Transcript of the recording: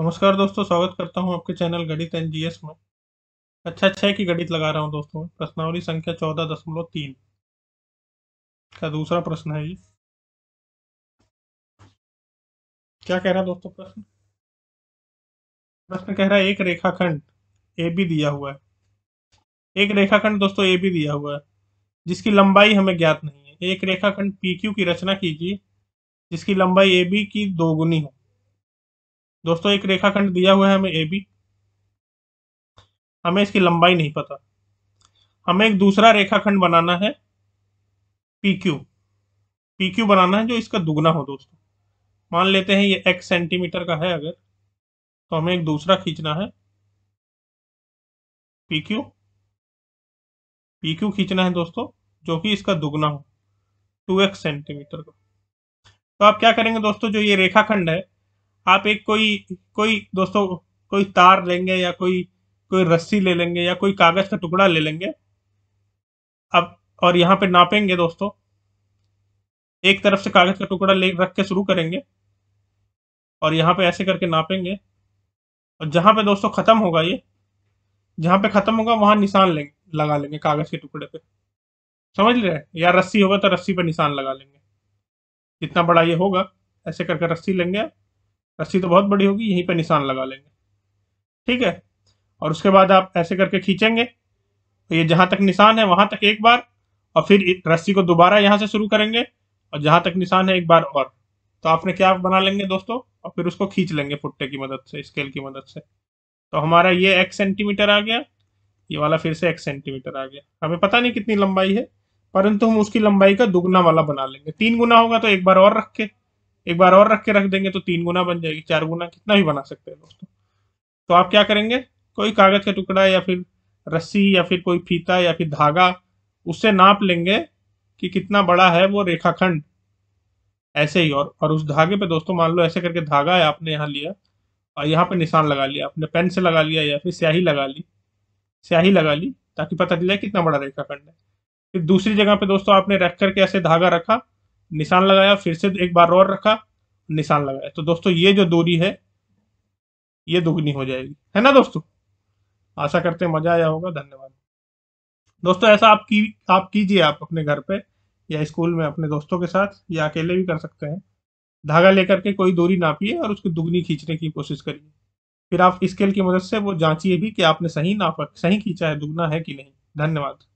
नमस्कार दोस्तों स्वागत करता हूं आपके चैनल गणित एन में अच्छा छह अच्छा की गणित लगा रहा हूं दोस्तों प्रश्नावली संख्या चौदह दशमलव तीन का दूसरा प्रश्न है ये क्या कह रहा है दोस्तों प्रश्न प्रश्न कह रहा है एक रेखाखंड ए बी दिया हुआ है एक रेखाखंड दोस्तों ए बी दिया हुआ है जिसकी लंबाई हमें ज्ञात नहीं है एक रेखाखंड पी क्यू की रचना कीजिए जिसकी लंबाई ए बी की दोगुनी हो दोस्तों एक रेखाखंड दिया हुआ है हमें ए बी हमें इसकी लंबाई नहीं पता हमें एक दूसरा रेखाखंड बनाना है पी क्यू पी क्यू बनाना है जो इसका दुगना हो दोस्तों मान लेते हैं ये एक्स सेंटीमीटर का है अगर तो हमें एक दूसरा खींचना है पी क्यू पी क्यू खींचना है दोस्तों जो कि इसका दुगना हो टू एक्स सेंटीमीटर का तो आप क्या करेंगे दोस्तों जो ये रेखाखंड है आप एक कोई कोई दोस्तों कोई तार लेंगे या कोई कोई रस्सी ले लेंगे या कोई कागज का टुकड़ा ले लेंगे अब और यहाँ पे नापेंगे दोस्तों एक तरफ से कागज का टुकड़ा ले रख के शुरू करेंगे और यहाँ पे ऐसे करके नापेंगे और जहां पे दोस्तों खत्म होगा ये जहां पे खत्म होगा वहां निशान लेंगे लगा लेंगे कागज के टुकड़े पे समझ रहे या रस्सी होगा तो रस्सी पे निशान लगा लेंगे जितना बड़ा ये होगा ऐसे करके रस्सी लेंगे रस्सी तो बहुत बड़ी होगी यहीं पर निशान लगा लेंगे ठीक है और उसके बाद आप ऐसे करके खींचेंगे तो ये जहां तक निशान है वहां तक एक बार और फिर रस्सी को दोबारा यहां से शुरू करेंगे और जहां तक निशान है एक बार और तो आपने क्या बना लेंगे दोस्तों और फिर उसको खींच लेंगे फुट्टे की मदद से स्केल की मदद से तो हमारा ये एक सेंटीमीटर आ गया ये वाला फिर से एक सेंटीमीटर आ गया हमें पता नहीं कितनी लंबाई है परंतु हम उसकी लंबाई का दुगना वाला बना लेंगे तीन गुना होगा तो एक बार और रख के एक बार और रख के रख देंगे तो तीन गुना बन जाएगी चार गुना कितना भी बना सकते हैं दोस्तों तो आप क्या करेंगे कोई कागज का टुकड़ा या फिर रस्सी या फिर कोई फीता या फिर धागा उससे नाप लेंगे कि कितना बड़ा है वो रेखाखंड ऐसे ही और और उस धागे पे दोस्तों मान लो ऐसे करके धागा है आपने यहाँ लिया और यहाँ पे निशान लगा लिया आपने पेन से लगा लिया या फिर स्याही लगा ली स्याही लगा ली ताकि पता चले कितना बड़ा रेखाखंड है फिर दूसरी जगह पे दोस्तों आपने रख करके ऐसे धागा रखा निशान लगाया फिर से एक बार और रखा निशान लगाया तो दोस्तों ये जो दूरी है ये दुगनी हो जाएगी है ना दोस्तों आशा करते मजा आया होगा धन्यवाद दोस्तों ऐसा आप की आप कीजिए आप अपने घर पे या स्कूल में अपने दोस्तों के साथ या अकेले भी कर सकते हैं धागा लेकर के कोई दूरी नापिए और उसकी दुगनी खींचने की कोशिश करिए फिर आप स्केल की मदद से वो जांचिए भी कि आपने सही नाप सही खींचा है दुगना है कि नहीं धन्यवाद